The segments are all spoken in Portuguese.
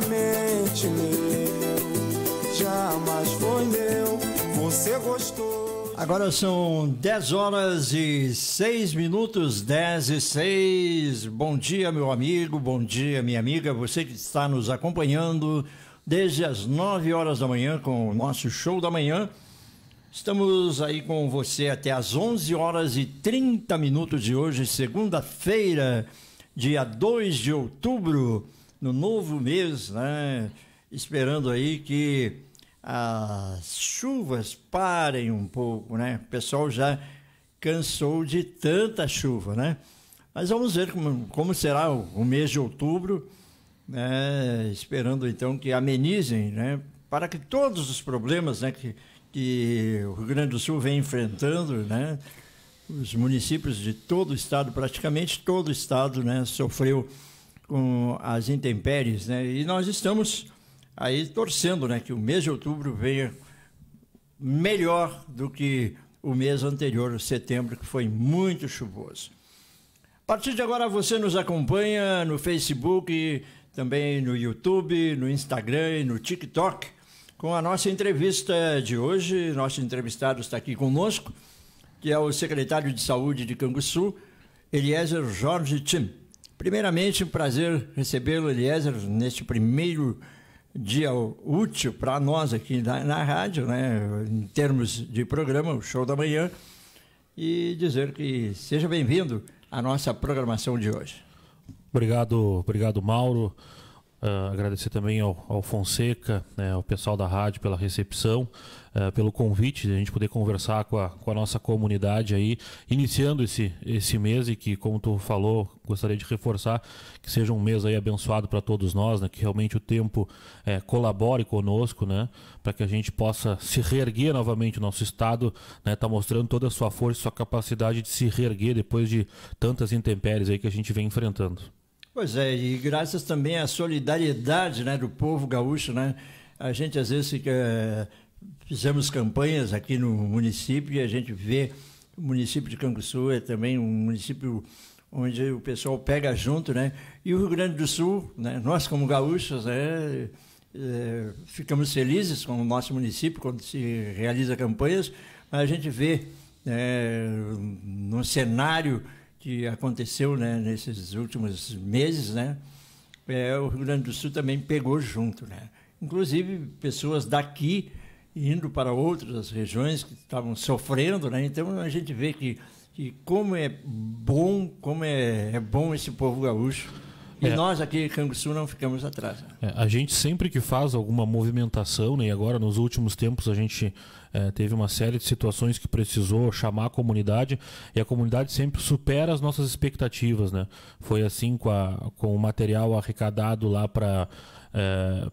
completamente meu. Jamais foi meu, você gostou. Agora são 10 horas e 6 minutos, 10 e 6. Bom dia, meu amigo, bom dia, minha amiga, você que está nos acompanhando desde as 9 horas da manhã com o nosso show da manhã. Estamos aí com você até as 11 horas e 30 minutos de hoje, segunda-feira, dia 2 de outubro no novo mês, né? Esperando aí que as chuvas parem um pouco, né? O pessoal já cansou de tanta chuva, né? Mas vamos ver como, como será o, o, mês de outubro, né? esperando então que amenizem, né? Para que todos os problemas né? que, que o Rio Grande do Sul vem enfrentando, né? os municípios de todo o estado, praticamente todo o estado, né? sofreu com as intempéries, né? E nós estamos aí torcendo, né, que o mês de outubro venha melhor do que o mês anterior, setembro, que foi muito chuvoso. A partir de agora você nos acompanha no Facebook, também no YouTube, no Instagram e no TikTok com a nossa entrevista de hoje. Nosso entrevistado está aqui conosco, que é o secretário de Saúde de Canguçu, Eliezer Jorge Tim. Primeiramente, um prazer recebê-lo, Eliezer, neste primeiro dia útil para nós aqui na, na, rádio, né, em termos de programa, o Show da Manhã, e dizer que seja bem-vindo à nossa programação de hoje. Obrigado, obrigado, Mauro. Uh, agradecer também ao, ao Fonseca, né, ao pessoal da rádio pela recepção, uh, pelo convite de a gente poder conversar com a, com a nossa comunidade aí, iniciando esse, esse mês e que, como tu falou, gostaria de reforçar que seja um mês aí abençoado para todos nós, né, que realmente o tempo é, colabore conosco, né, para que a gente possa se reerguer novamente. O nosso Estado está né, tá mostrando toda a sua força, sua capacidade de se reerguer depois de tantas intempéries aí que a gente vem enfrentando. Pois é, e graças também à solidariedade né, do povo gaúcho, né? A gente às vezes fica, fizemos campanhas aqui no município e a gente vê o município de Canguçu é também um município onde o pessoal pega junto, né? E o Rio Grande do Sul, né? nós como gaúchos, né? É, ficamos felizes com o nosso município quando se realiza campanhas, mas a gente vê é, né, num cenário que aconteceu né, nesses últimos meses, né, é, o Rio Grande do Sul também pegou junto. Né? Inclusive, pessoas daqui indo para outras regiões que estavam sofrendo. Né? Então, a gente vê que, que como é bom, como é, é bom esse povo gaúcho e é. nós aqui em Canguçu não ficamos atrás. Né? É, a gente sempre que faz alguma movimentação, né, e agora nos últimos tempos a gente é, teve uma série de situações que precisou chamar a comunidade e a comunidade sempre supera as nossas expectativas, né? Foi assim com, a, com o material arrecadado lá para é,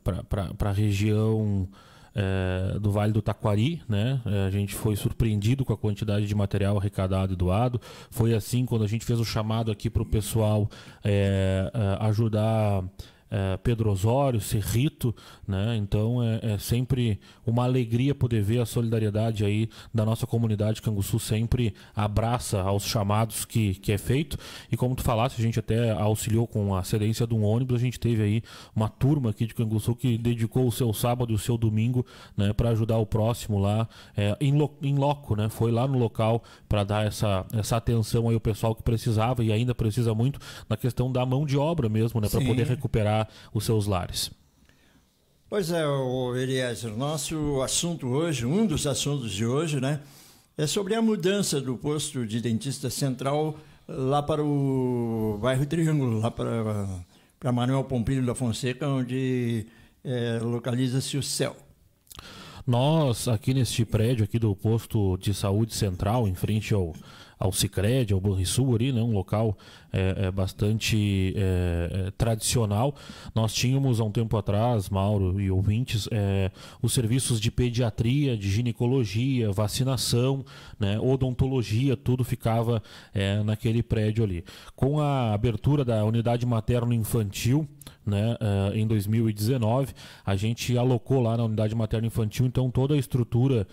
a região é, do Vale do Taquari, né? Eh, a gente foi surpreendido com a quantidade de material arrecadado e doado. Foi assim quando a gente fez o chamado aqui para o pessoal é, ajudar é, Pedro Osório, Serrito, né? Então é, é, sempre uma alegria poder ver a solidariedade aí da nossa comunidade Canguçu sempre abraça aos chamados que, que é feito. E como tu falaste, a gente até auxiliou com a cedência de um ônibus, a gente teve aí uma turma aqui de Canguçu que dedicou o seu sábado e o seu domingo, né, para ajudar o próximo lá é, em, lo, em loco, né? Foi lá no local para dar essa, essa atenção aí ao pessoal que precisava e ainda precisa muito na questão da mão de obra mesmo, né, para poder recuperar os seus lares. Pois é, Eliezer, nosso assunto hoje, um dos assuntos de hoje, né, é sobre a mudança do posto de dentista central lá para o bairro Triângulo, lá para, para Manuel Pompilho da Fonseca, onde é, localiza-se o céu. Nós, aqui neste prédio, aqui do posto de saúde central, em frente ao ao sicredi ao Banrisul ali, né? um local é, é bastante é, é, tradicional. Nós tínhamos há um tempo atrás, Mauro e ouvintes, é, os serviços de pediatria, de ginecologia, vacinação, né? odontologia, tudo ficava é, naquele prédio ali. Com a abertura da unidade materno-infantil, né, em 2019, a gente alocou lá na unidade materno-infantil, então toda a estrutura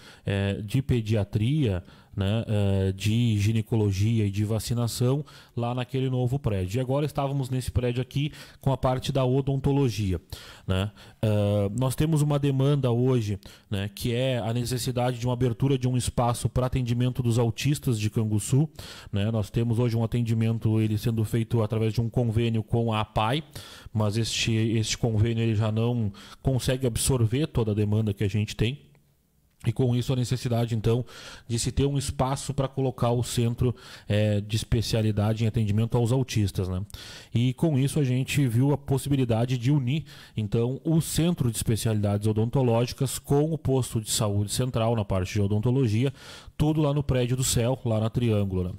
de pediatria, né, eh, de ginecologia e de vacinação lá naquele novo prédio. E agora estávamos nesse prédio aqui com a parte da odontologia. Né? Uh, nós temos uma demanda hoje né, que é a necessidade de uma abertura de um espaço para atendimento dos autistas de Canguçu. Né? Nós temos hoje um atendimento ele sendo feito através de um convênio com a APAI, mas este, este convênio ele já não consegue absorver toda a demanda que a gente tem. E com isso a necessidade, então, de se ter um espaço para colocar o centro é, de especialidade em atendimento aos autistas. Né? E com isso a gente viu a possibilidade de unir, então, o centro de especialidades odontológicas com o posto de saúde central na parte de odontologia, tudo lá no prédio do céu, lá na Triângulo. Né?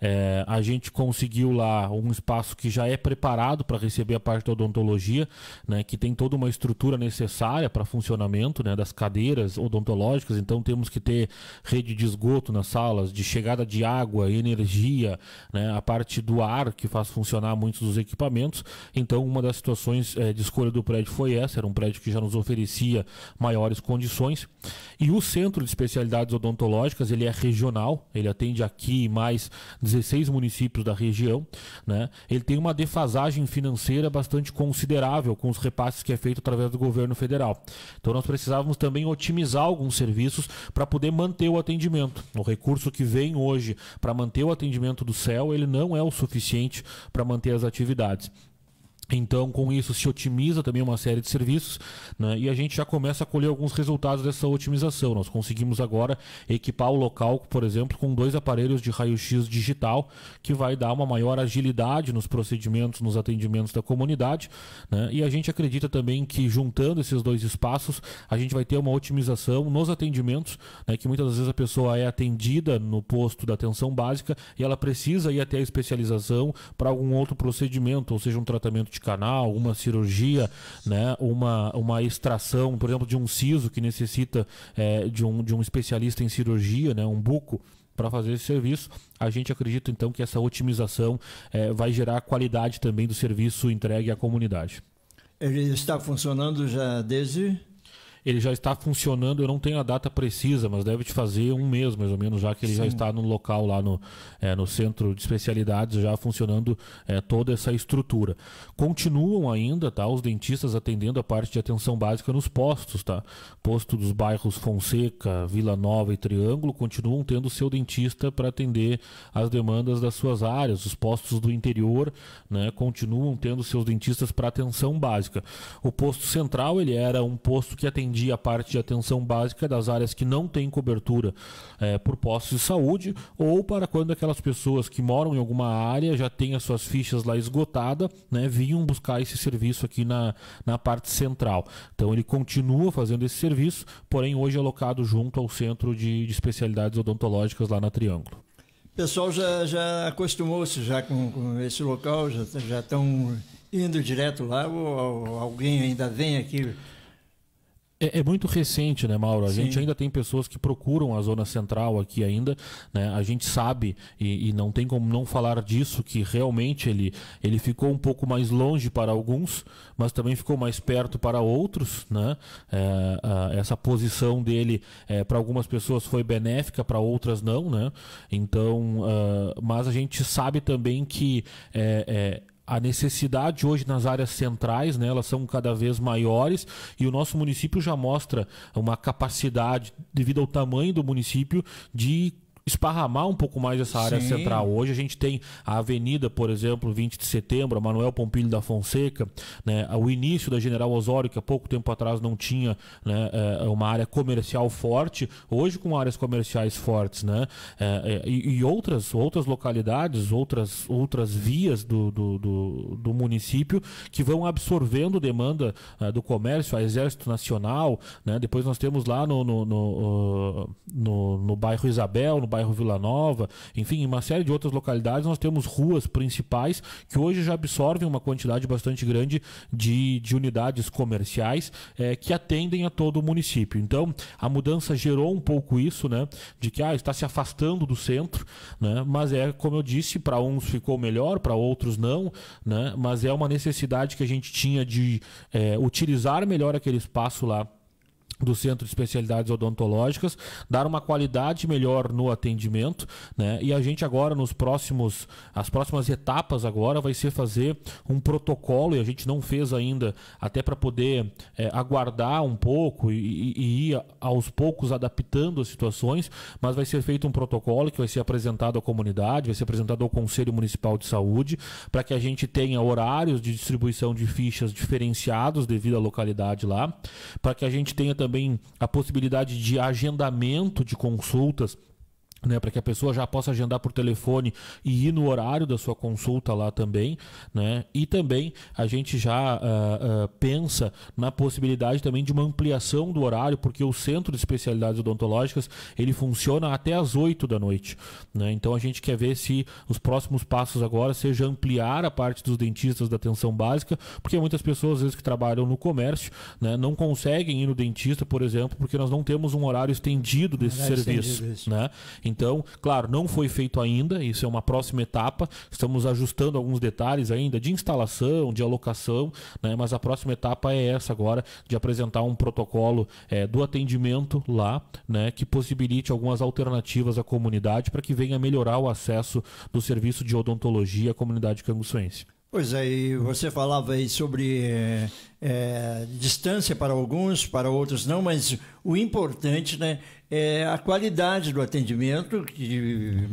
É, a gente conseguiu lá um espaço que já é preparado para receber a parte da odontologia, né, que tem toda uma estrutura necessária para funcionamento né, das cadeiras odontológicas então temos que ter rede de esgoto nas salas, de chegada de água, energia, né, a parte do ar que faz funcionar muitos dos equipamentos. Então, uma das situações é, de escolha do prédio foi essa, era um prédio que já nos oferecia maiores condições. E o Centro de Especialidades Odontológicas, ele é regional, ele atende aqui mais 16 municípios da região, né? Ele tem uma defasagem financeira bastante considerável com os repasses que é feito através do governo federal. Então, nós precisávamos também otimizar alguns serviços serviços para poder manter o atendimento. O recurso que vem hoje para manter o atendimento do céu, ele não é o suficiente para manter as atividades. Então, com isso, se otimiza também uma série de serviços né, e a gente já começa a colher alguns resultados dessa otimização. Nós conseguimos agora equipar o local, por exemplo, com dois aparelhos de raio-x digital, que vai dar uma maior agilidade nos procedimentos, nos atendimentos da comunidade. Né, e a gente acredita também que, juntando esses dois espaços, a gente vai ter uma otimização nos atendimentos, né, que muitas vezes a pessoa é atendida no posto da atenção básica e ela precisa ir até a especialização para algum outro procedimento, ou seja, um tratamento de canal, uma cirurgia, né, uma, uma extração, por exemplo, de um siso que necessita é, de, um, de um especialista em cirurgia, né, um buco para fazer esse serviço. A gente acredita então que essa otimização é, vai gerar qualidade também do serviço entregue à comunidade. Ele está funcionando já desde ele já está funcionando, eu não tenho a data precisa, mas deve te fazer um mês mais ou menos, já que ele Sim. já está no local lá no, é, no centro de especialidades, já funcionando é, toda essa estrutura. Continuam ainda, tá? Os dentistas atendendo a parte de atenção básica nos postos, tá? Posto dos bairros Fonseca, Vila Nova e Triângulo continuam tendo seu dentista para atender as demandas das suas áreas. Os postos do interior, né, continuam tendo seus dentistas para atenção básica. O posto central, ele era um posto que atendia atendia a parte de atenção básica das áreas que não têm cobertura é, por postos de saúde ou para quando aquelas pessoas que moram em alguma área já têm as suas fichas lá esgotadas, né, vinham buscar esse serviço aqui na, na parte central. Então ele continua fazendo esse serviço, porém hoje alocado junto ao Centro de, de Especialidades Odontológicas lá na Triângulo. O pessoal já, já acostumou-se já com, com, esse local, já estão indo direto lá ou, ou alguém ainda vem aqui é, é, muito recente, né, Mauro? A Sim. gente ainda tem pessoas que procuram a zona central aqui ainda, né? A gente sabe e, e, não tem como não falar disso que realmente ele, ele ficou um pouco mais longe para alguns, mas também ficou mais perto para outros, né? É, a, essa posição dele é, para algumas pessoas foi benéfica, para outras não, né? Então, uh, mas a gente sabe também que é, é a necessidade hoje nas áreas centrais, né, elas são cada vez maiores e o nosso município já mostra uma capacidade, devido ao tamanho do município, de esparramar um pouco mais essa área Sim. central. Hoje a gente tem a avenida, por exemplo, 20 de setembro, Manuel Pompilho da Fonseca, né, o início da General Osório, que há pouco tempo atrás não tinha né, eh, uma área comercial forte, hoje com áreas comerciais fortes, né, eh, eh, e, e outras, outras localidades, outras, outras vias do, do, do, do município que vão absorvendo demanda do comércio, a Exército Nacional, né, depois nós temos lá no, no, no, no, no bairro Isabel, no bairro Vila Nova, enfim, em uma série de outras localidades, nós temos ruas principais que hoje já absorvem uma quantidade bastante grande de, de unidades comerciais é, que atendem a todo o município. Então, a mudança gerou um pouco isso, né? De que ah, está se afastando do centro, né? Mas é, como eu disse, para uns ficou melhor, para outros não, né? Mas é uma necessidade que a gente tinha de é, utilizar melhor aquele espaço lá do Centro de Especialidades Odontológicas, dar uma qualidade melhor no atendimento, né? E a gente agora nos próximos, as próximas etapas agora vai ser fazer um protocolo e a gente não fez ainda, até para poder é, aguardar um pouco e, e, e, ir aos poucos adaptando as situações, mas vai ser feito um protocolo que vai ser apresentado à comunidade, vai ser apresentado ao Conselho Municipal de Saúde, para que a gente tenha horários de distribuição de fichas diferenciados devido à localidade lá, para que a gente tenha também também a possibilidade de agendamento de consultas né, para que a pessoa já possa agendar por telefone e ir no horário da sua consulta lá também, né? E também a gente já uh, uh, pensa na possibilidade também de uma ampliação do horário, porque o Centro de Especialidades Odontológicas ele funciona até às 8 da noite, né? Então a gente quer ver se os próximos passos agora seja ampliar a parte dos dentistas da atenção básica, porque muitas pessoas às vezes que trabalham no comércio, né, não conseguem ir no dentista, por exemplo, porque nós não temos um horário estendido desse horário serviço, estendido né? Então, claro, não foi feito ainda, isso é uma próxima etapa. Estamos ajustando alguns detalhes ainda de instalação, de alocação, né? mas a próxima etapa é essa agora, de apresentar um protocolo é, do atendimento lá, né? que possibilite algumas alternativas à comunidade para que venha melhorar o acesso do serviço de odontologia à comunidade canguçuense. Pois é, e você falava aí sobre é, distância para alguns, para outros não, mas o importante né, é a qualidade do atendimento, que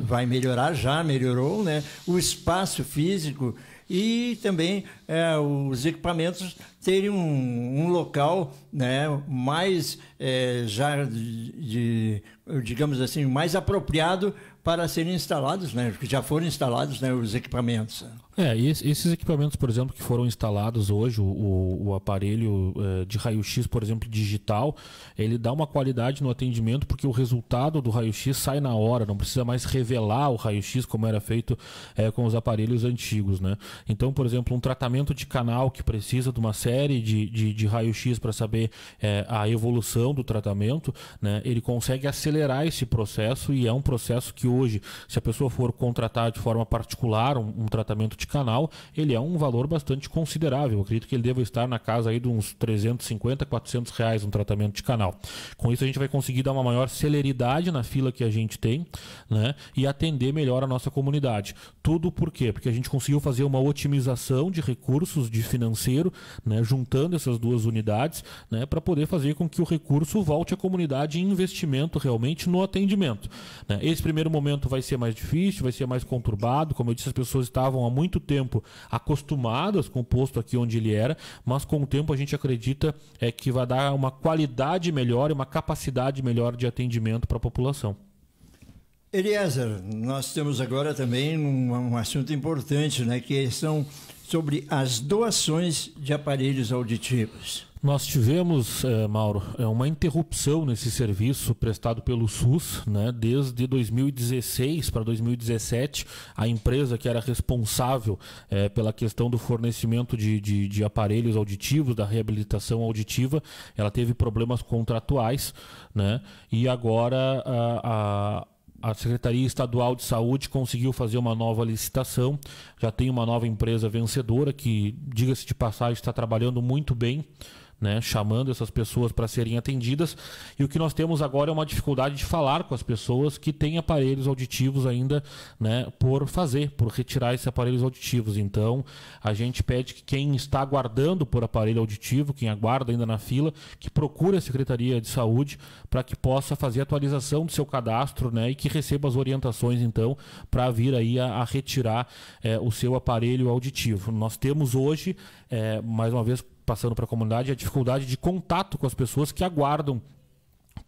vai melhorar, já melhorou, né, o espaço físico e também é, os equipamentos terem um, um local né, mais é, já de, de, digamos assim mais apropriado para serem instalados, né, que já foram instalados né, os equipamentos. É, esses equipamentos, por exemplo, que foram instalados hoje, o, o aparelho eh, de raio-x, por exemplo, digital, ele dá uma qualidade no atendimento porque o resultado do raio-x sai na hora, não precisa mais revelar o raio-x como era feito é, com os aparelhos antigos, né? Então, por exemplo, um tratamento de canal que precisa de uma série de, de, de raio-x para saber é, a evolução do tratamento, né? Ele consegue acelerar esse processo e é um processo que hoje, se a pessoa for contratar de forma particular um, um tratamento de canal, ele é um valor bastante considerável. Eu acredito que ele deva estar na casa aí de uns 350, 400 reais um tratamento de canal. Com isso a gente vai conseguir dar uma maior celeridade na fila que a gente tem, né? E atender melhor a nossa comunidade. Tudo por quê? Porque a gente conseguiu fazer uma otimização de recursos de financeiro, né? Juntando essas duas unidades, né? Para poder fazer com que o recurso volte à comunidade em investimento realmente no atendimento. Né? Esse primeiro momento vai ser mais difícil, vai ser mais conturbado, como eu disse, as pessoas estavam há muito muito tempo acostumadas com o posto aqui onde ele era, mas com o tempo a gente acredita é, que vai dar uma qualidade melhor e uma capacidade melhor de atendimento para a população. Eliezer, nós temos agora também um, um, assunto importante, né, que são sobre as doações de aparelhos auditivos. Nós tivemos, eh, Mauro, eh, uma interrupção nesse serviço prestado pelo SUS, né? Desde 2016 para 2017, a empresa que era responsável eh, pela questão do fornecimento de, de, de, aparelhos auditivos, da reabilitação auditiva, ela teve problemas contratuais, né? E agora a, a a Secretaria Estadual de Saúde conseguiu fazer uma nova licitação. Já tem uma nova empresa vencedora que, diga-se de passagem, está trabalhando muito bem né, chamando essas pessoas para serem atendidas. E o que nós temos agora é uma dificuldade de falar com as pessoas que têm aparelhos auditivos ainda né, por fazer, por retirar esses aparelhos auditivos. Então, a gente pede que quem está aguardando por aparelho auditivo, quem aguarda ainda na fila, que procure a Secretaria de Saúde para que possa fazer a atualização do seu cadastro né, e que receba as orientações, então, para vir aí a, a retirar eh, o seu aparelho auditivo. Nós temos hoje, eh, mais uma vez, passando para a comunidade é a dificuldade de contato com as pessoas que aguardam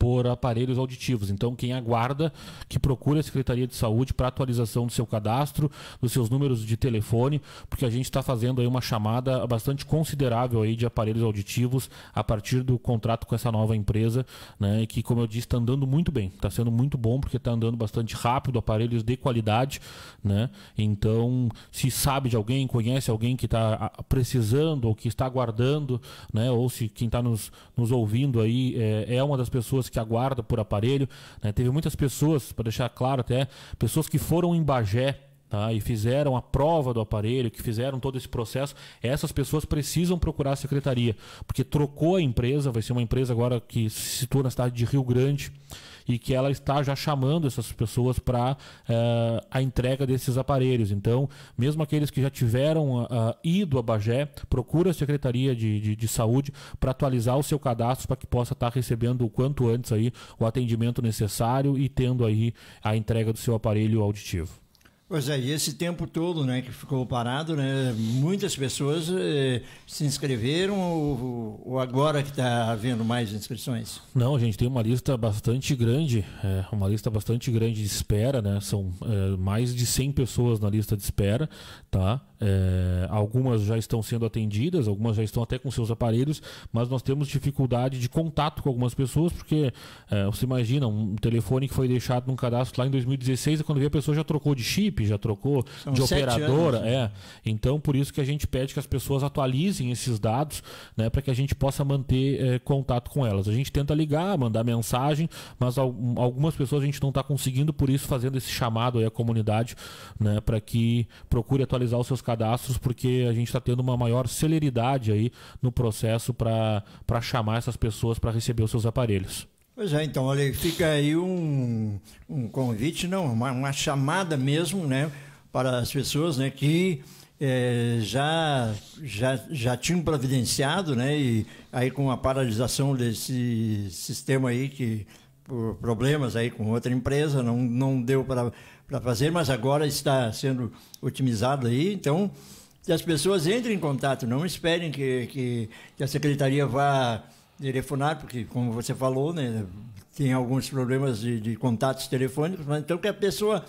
por aparelhos auditivos. Então, quem aguarda que procure a Secretaria de Saúde para atualização do seu cadastro, dos seus números de telefone, porque a gente está fazendo aí uma chamada bastante considerável aí de aparelhos auditivos a partir do contrato com essa nova empresa, né? Que, como eu disse, está andando muito bem, está sendo muito bom porque está andando bastante rápido, aparelhos de qualidade, né? Então, se sabe de alguém, conhece alguém que está ah, precisando ou que está aguardando, né? Ou se quem está nos, nos ouvindo aí é, é uma das pessoas que aguardam por aparelho. Né? Teve muitas pessoas, para deixar claro até, pessoas que foram em Bagé Tá, e fizeram a prova do aparelho, que fizeram todo esse processo, essas pessoas precisam procurar a secretaria, porque trocou a empresa, vai ser uma empresa agora que se situa na cidade de Rio Grande e que ela está já chamando essas pessoas para uh, eh, a entrega desses aparelhos. Então, mesmo aqueles que já tiveram uh, ido a Bagé, procura a Secretaria de, de, de Saúde para atualizar o seu cadastro para que possa estar tá recebendo o quanto antes aí o atendimento necessário e tendo aí a entrega do seu aparelho auditivo. Pois é, e esse tempo todo né, que ficou parado, né, muitas pessoas eh, se inscreveram ou, ou agora que está havendo mais inscrições? Não, a gente tem uma lista bastante grande, é, uma lista bastante grande de espera, né, são é, mais de 100 pessoas na lista de espera, tá? É, algumas já estão sendo atendidas, algumas já estão até com seus aparelhos, mas nós temos dificuldade de contato com algumas pessoas, porque é, você imagina, um telefone que foi deixado num cadastro lá em 2016, quando vê a pessoa já trocou de chip, equipe, já trocou São de operadora. Anos, né? é. Então, por isso que a gente pede que as pessoas atualizem esses dados, né, para que a gente possa manter é, contato com elas. A gente tenta ligar, mandar mensagem, mas algumas pessoas a gente não está conseguindo, por isso fazendo esse chamado aí à comunidade, né, para que procure atualizar os seus cadastros, porque a gente está tendo uma maior celeridade aí no processo para chamar essas pessoas para receber os seus aparelhos. Pois é, então, olha, fica aí um, um convite, não, uma, uma chamada mesmo, né, para as pessoas, né, que é, já, já, já tinham providenciado, né, e aí com a paralisação desse sistema aí que por problemas aí com outra empresa, não, não deu para fazer, mas agora está sendo otimizado aí, então que as pessoas entrem em contato, não esperem que, que, que a secretaria vá telefonar, porque, como você falou, né, tem alguns problemas de, de contatos telefônicos, mas então que a pessoa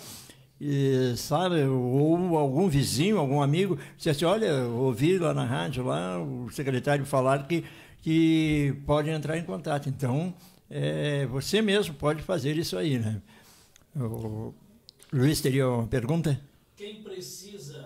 eh, sabe, ou algum vizinho, algum amigo, se assim, olha, ouvi lá na rádio, lá o secretário falar que, que pode entrar em contato. Então, é, você mesmo pode fazer isso aí, né? O Luiz teria uma pergunta? Quem precisa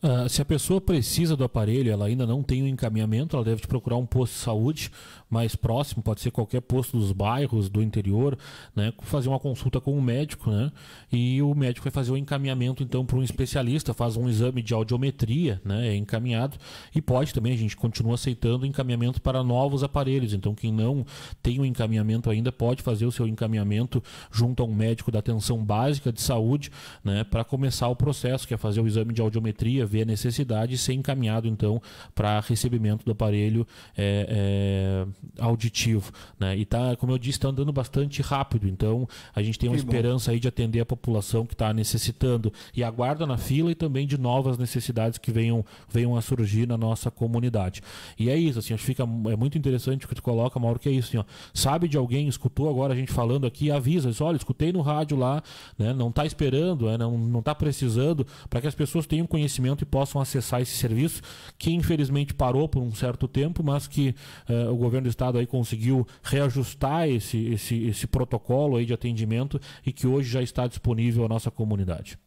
Uh, se a pessoa precisa do aparelho, ela ainda não tem o um encaminhamento, ela deve procurar um posto de saúde mais próximo, pode ser qualquer posto dos bairros, do interior, né? fazer uma consulta com o um médico, né? e o médico vai fazer o um encaminhamento então para um especialista, faz um exame de audiometria, né? é encaminhado, e pode também, a gente continua aceitando encaminhamento para novos aparelhos, então quem não tem o encaminhamento ainda pode fazer o seu encaminhamento junto a um médico da atenção básica de saúde, né? para começar o processo, que é fazer o exame de audiometria, a necessidade, e ser encaminhado então para recebimento do aparelho é, é, auditivo. Né? E tá, como eu disse, está andando bastante rápido, então a gente tem uma que esperança bom. aí de atender a população que está necessitando e aguarda na fila e também de novas necessidades que venham, venham a surgir na nossa comunidade. E é isso, assim, acho que fica, é muito interessante o que tu coloca, Mauro, que é isso, assim, ó, sabe de alguém, escutou agora a gente falando aqui, avisa, diz, olha, escutei no rádio lá, né? não está esperando, né? não está precisando, para que as pessoas tenham conhecimento e possam acessar esse serviço, que infelizmente parou por um certo tempo, mas que uh, o governo do estado aí conseguiu reajustar esse, esse, esse protocolo aí de atendimento e que hoje já está disponível à nossa comunidade.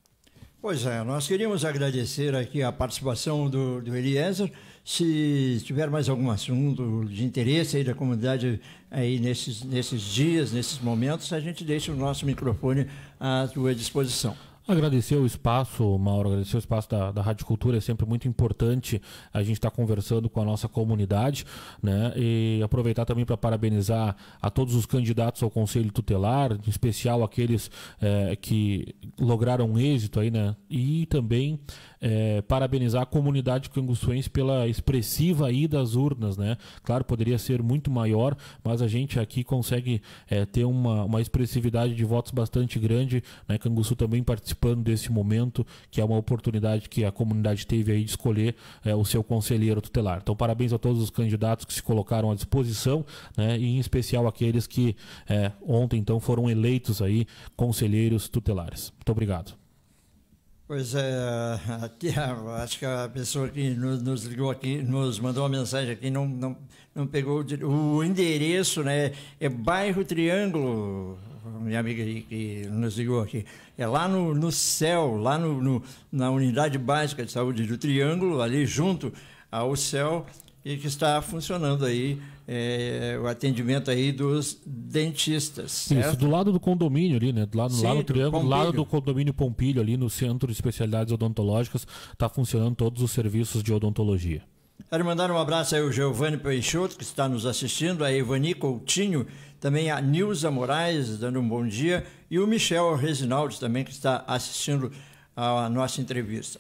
Pois é, nós queríamos agradecer aqui a participação do, do Eliezer. Se tiver mais algum assunto de interesse aí da comunidade aí nesses, nesses dias, nesses momentos, a gente deixa o nosso microfone à tua disposição. Agradecer o espaço, Mauro, agradecer o espaço da, da Rádio Cultura, é sempre muito importante a gente estar tá conversando com a nossa comunidade, né? E aproveitar também para parabenizar a todos os candidatos ao Conselho Tutelar, em especial aqueles é, que lograram êxito aí, né? E também é, parabenizar a comunidade canguçuense pela expressiva ida às urnas, né? Claro, poderia ser muito maior, mas a gente aqui consegue é, ter uma, uma expressividade de votos bastante grande, né? Canguçu também participa participando desse momento, que é uma oportunidade que a comunidade teve aí de escolher é, o seu conselheiro tutelar. Então, parabéns a todos os candidatos que se colocaram à disposição, né, e em especial aqueles que é, ontem então foram eleitos aí conselheiros tutelares. Muito obrigado. Pois é, aqui, acho que a pessoa que nos, nos, ligou aqui, nos mandou uma mensagem aqui, não, não, não pegou o, o endereço, né? É bairro Triângulo, minha amiga que nos ligou aqui. É lá no, no céu, lá no, no, na unidade básica de saúde do Triângulo, ali junto ao céu, e que está funcionando aí é, o atendimento aí dos dentistas. Certo? Isso, do lado do condomínio ali, né? Do lado, Sim, lá no Triângulo, do lado do condomínio Pompilho, ali no Centro de Especialidades Odontológicas, está funcionando todos os serviços de odontologia. Quero mandar um abraço aí ao Giovanni Peixoto, que está nos assistindo, a Ivani Coutinho, também a Nilza Moraes, dando um bom dia, e o Michel Resinaldi também, que está assistindo a nossa entrevista.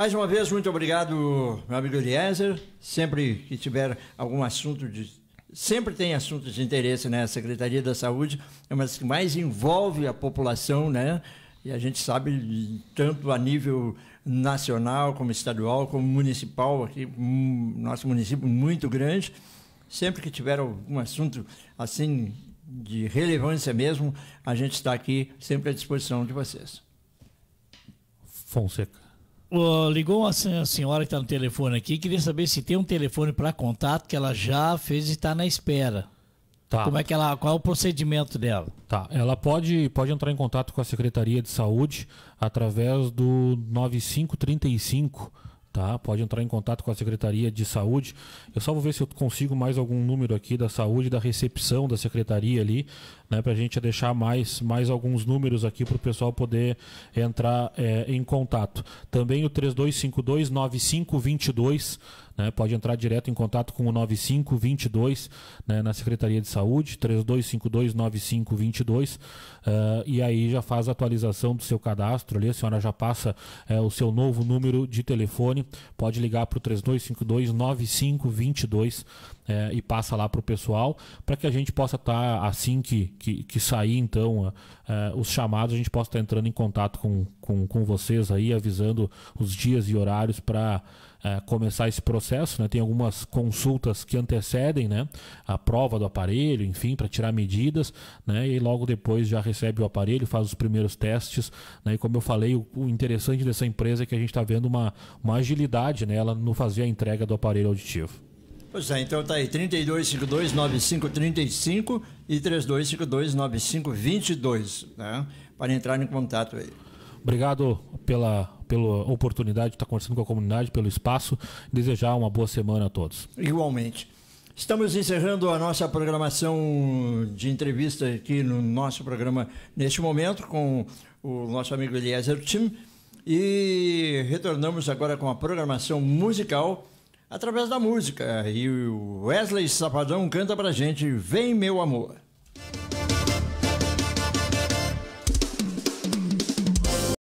Mais uma vez, muito obrigado, meu amigo Eliezer. Sempre que tiver algum assunto de. Sempre tem assuntos de interesse, né? A Secretaria da Saúde é uma das que mais envolve a população, né? E a gente sabe, tanto a nível nacional, como estadual, como municipal, aqui, hum, nosso município muito grande. Sempre que tiver algum assunto assim de relevância mesmo, a gente está aqui sempre à disposição de vocês. Fonseca ligou a senhora que está no telefone aqui, queria saber se tem um telefone para contato que ela já fez e está na espera. Tá. Como é que ela, qual é o procedimento dela? Tá, ela pode, pode entrar em contato com a Secretaria de Saúde através do 9535, tá? Pode entrar em contato com a Secretaria de Saúde. Eu só vou ver se eu consigo mais algum número aqui da saúde, da recepção da secretaria ali, né, para a gente deixar mais, mais alguns números aqui para o pessoal poder entrar é, em contato. Também o 3252-9522, né, pode entrar direto em contato com o 9522 né, na Secretaria de Saúde, 3252-9522, uh, é, e aí já faz a atualização do seu cadastro ali, a senhora já passa é, o seu novo número de telefone, pode ligar para o 3252-9522 e passa lá para o pessoal, para que a gente possa estar, tá, assim que que, que sair então os chamados, a gente possa estar entrando em contato com, com, com vocês aí, avisando os dias e horários para é, começar esse processo. Né? Tem algumas consultas que antecedem né? a prova do aparelho, enfim, para tirar medidas, né? e logo depois já recebe o aparelho, faz os primeiros testes. Né? E como eu falei, o, o interessante dessa empresa é que a gente está vendo uma, uma agilidade nela no fazer a entrega do aparelho auditivo. Pois é, então tá aí, 3252-9535 e 3252-9522, né? Para entrar em contato aí. Obrigado pela, pela oportunidade de estar conversando com a comunidade, pelo espaço. Desejar uma boa semana a todos. Igualmente. Estamos encerrando a nossa programação de entrevista aqui no nosso programa neste momento com o nosso amigo Eliezer Tim. E retornamos agora com a programação musical através da música. E o Wesley Sapadão canta pra gente Vem Meu Amor.